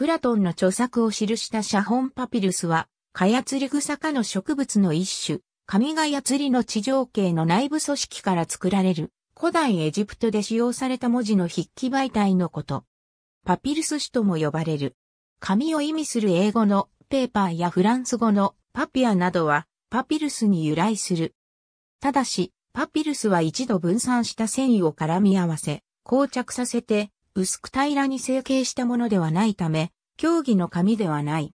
プラトンの著作を記した写本パピルスは、カヤツリグサ科の植物の一種、神がやツりの地上形の内部組織から作られる、古代エジプトで使用された文字の筆記媒体のこと。パピルス紙とも呼ばれる。紙を意味する英語のペーパーやフランス語のパピアなどはパピルスに由来する。ただし、パピルスは一度分散した繊維を絡み合わせ、膠着させて薄く平らに成形したものではないため、競技の紙ではない。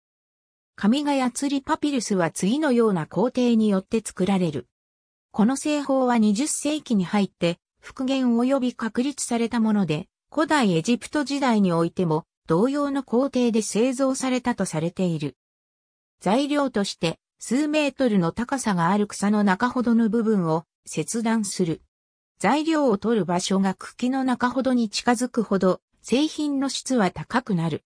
紙がやつりパピルスは次のような工程によって作られる。この製法は20世紀に入って復元及び確立されたもので、古代エジプト時代においても同様の工程で製造されたとされている。材料として数メートルの高さがある草の中ほどの部分を切断する。材料を取る場所が茎の中ほどに近づくほど、製品の質は高くなる。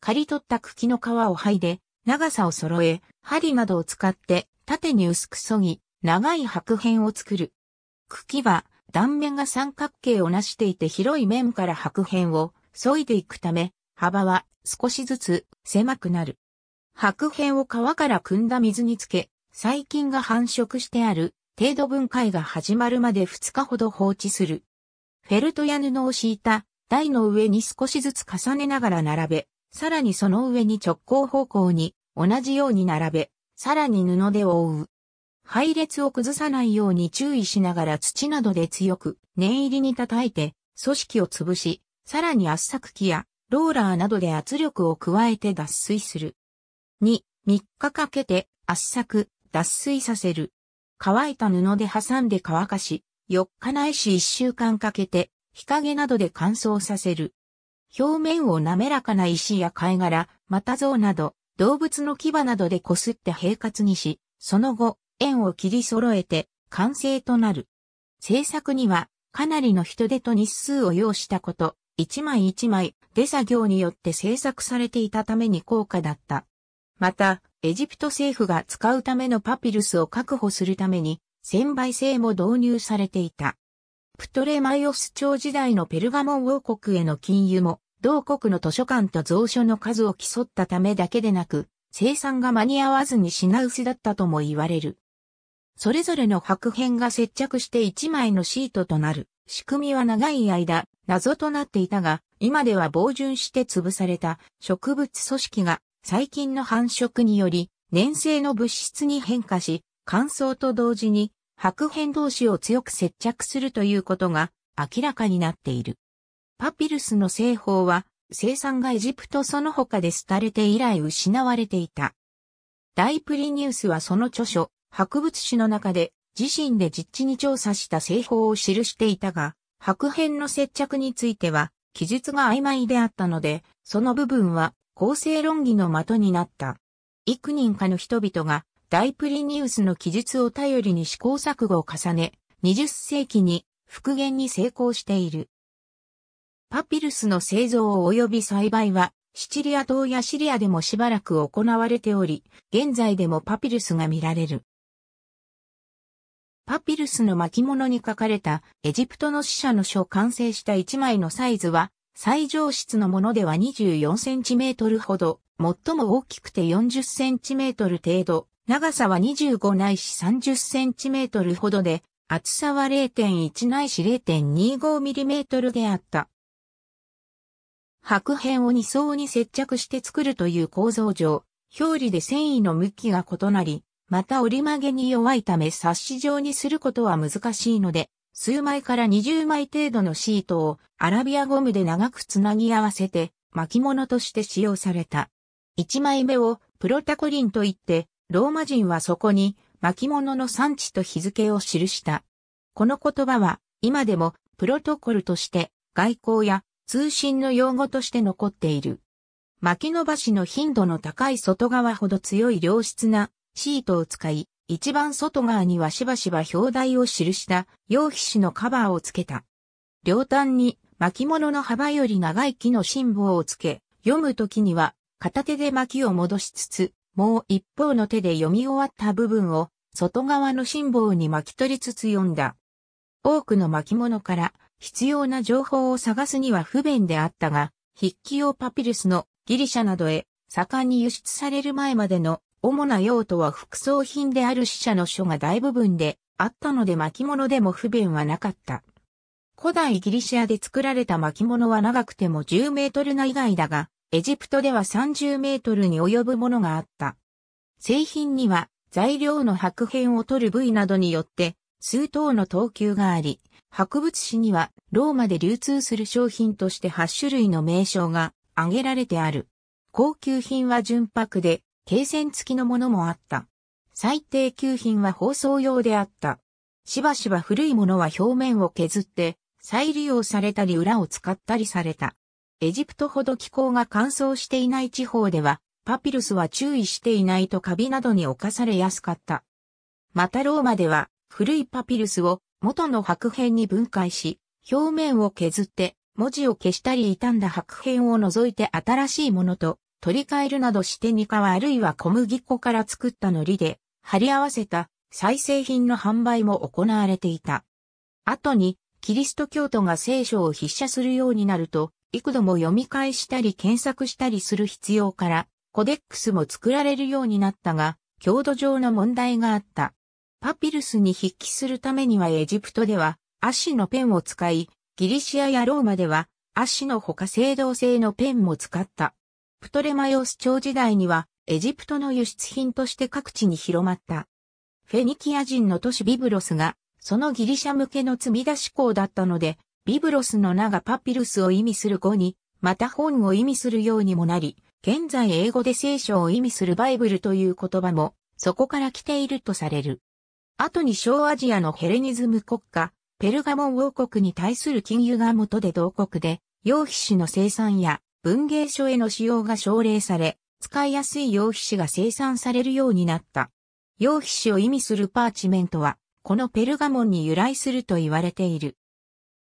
刈り取った茎の皮を剥いで、長さを揃え、針などを使って縦に薄く削ぎ、長い白片を作る。茎は断面が三角形をなしていて広い面から白片を削いでいくため、幅は少しずつ狭くなる。白片を皮から汲んだ水につけ、細菌が繁殖してある程度分解が始まるまで2日ほど放置する。フェルトや布を敷いた台の上に少しずつ重ねながら並べ、さらにその上に直行方向に同じように並べ、さらに布で覆う。配列を崩さないように注意しながら土などで強く念入りに叩いて組織を潰し、さらに圧搾機やローラーなどで圧力を加えて脱水する。2、3日かけて圧搾、脱水させる。乾いた布で挟んで乾かし、4日ないし1週間かけて、日陰などで乾燥させる。表面を滑らかな石や貝殻、また像など、動物の牙などでこすって平滑にし、その後、円を切り揃えて、完成となる。制作には、かなりの人手と日数を要したこと、一枚一枚、手作業によって制作されていたために高価だった。また、エジプト政府が使うためのパピルスを確保するために、専売制も導入されていた。プトレマイオス朝時代のペルガモン王国への禁輸も、同国の図書館と蔵書の数を競ったためだけでなく、生産が間に合わずに品薄だったとも言われる。それぞれの白片が接着して一枚のシートとなる仕組みは長い間謎となっていたが、今では防潤して潰された植物組織が細菌の繁殖により、粘性の物質に変化し、乾燥と同時に白変同士を強く接着するということが明らかになっている。パピルスの製法は生産がエジプトその他で廃れて以来失われていた。大プリニウスはその著書、博物誌の中で自身で実地に調査した製法を記していたが、白変の接着については記述が曖昧であったので、その部分は構成論議の的になった。幾人かの人々が大プリニウスの記述を頼りに試行錯誤を重ね、20世紀に復元に成功している。パピルスの製造及び栽培は、シチリア島やシリアでもしばらく行われており、現在でもパピルスが見られる。パピルスの巻物に書かれたエジプトの死者の書完成した一枚のサイズは最上質のものでは 24cm ほど、最も大きくて 40cm 程度、長さは25ないし 30cm ほどで、厚さは0.1ないし 0.25mm であった。白片を2層に接着して作るという構造上、表裏で繊維の向きが異なり、また折り曲げに弱いため冊子状にすることは難しいので、数枚から20枚程度のシートをアラビアゴムで長くつなぎ合わせて巻物として使用された。1枚目をプロタコリンと言って、ローマ人はそこに巻物の産地と日付を記した。この言葉は今でもプロトコルとして外交や通信の用語として残っている。巻き伸ばしの頻度の高い外側ほど強い良質なシートを使い、一番外側にはしばしば表題を記した羊皮紙のカバーをつけた。両端に巻物の幅より長い木の辛抱をつけ、読むときには片手で巻きを戻しつつ、もう一方の手で読み終わった部分を外側の辛抱に巻き取りつつ読んだ。多くの巻物から必要な情報を探すには不便であったが、筆記用パピルスのギリシャなどへ盛んに輸出される前までの主な用途は副葬品である死者の書が大部分であったので巻物でも不便はなかった。古代ギリシアで作られた巻物は長くても10メートルな以外だが、エジプトでは30メートルに及ぶものがあった。製品には材料の白片を取る部位などによって数等の等級があり、博物誌にはローマで流通する商品として8種類の名称が挙げられてある。高級品は純白で、罫線付きのものもあった。最低級品は包装用であった。しばしば古いものは表面を削って、再利用されたり裏を使ったりされた。エジプトほど気候が乾燥していない地方では、パピルスは注意していないとカビなどに侵されやすかった。またローマでは、古いパピルスを元の白片に分解し、表面を削って、文字を消したり傷んだ白片を除いて新しいものと取り替えるなどしてニカはあるいは小麦粉から作った海苔で貼り合わせた再生品の販売も行われていた。後にキリスト教徒が聖書を筆写するようになると、幾度も読み返したり検索したりする必要から、コデックスも作られるようになったが、強度上の問題があった。パピルスに筆記するためにはエジプトでは、アシのペンを使い、ギリシアやローマでは、アシのほか青銅製のペンも使った。プトレマヨス朝時代には、エジプトの輸出品として各地に広まった。フェニキア人の都市ビブロスが、そのギリシャ向けの積み出し港だったので、ビブロスの名がパピルスを意味する語に、また本を意味するようにもなり、現在英語で聖書を意味するバイブルという言葉も、そこから来ているとされる。後に小アジアのヘレニズム国家、ペルガモン王国に対する金融が元で同国で、羊皮紙の生産や文芸書への使用が奨励され、使いやすい用皮紙が生産されるようになった。用皮紙を意味するパーチメントは、このペルガモンに由来すると言われている。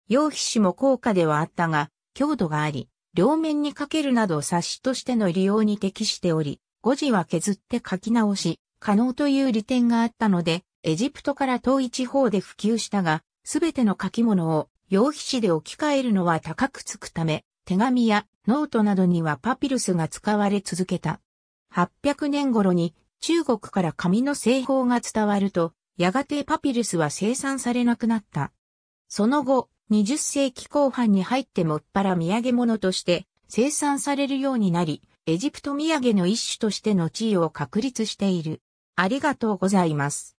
用皮紙も高価ではあったが、強度があり、両面にかけるなど冊子としての利用に適しており、誤字は削って書き直し、可能という利点があったので、エジプトから遠い地方で普及したが、すべての書き物を用皮紙で置き換えるのは高くつくため、手紙やノートなどにはパピルスが使われ続けた。800年頃に中国から紙の製法が伝わると、やがてパピルスは生産されなくなった。その後、20世紀後半に入ってもっぱら土産物として生産されるようになり、エジプト土産の一種としての地位を確立している。ありがとうございます。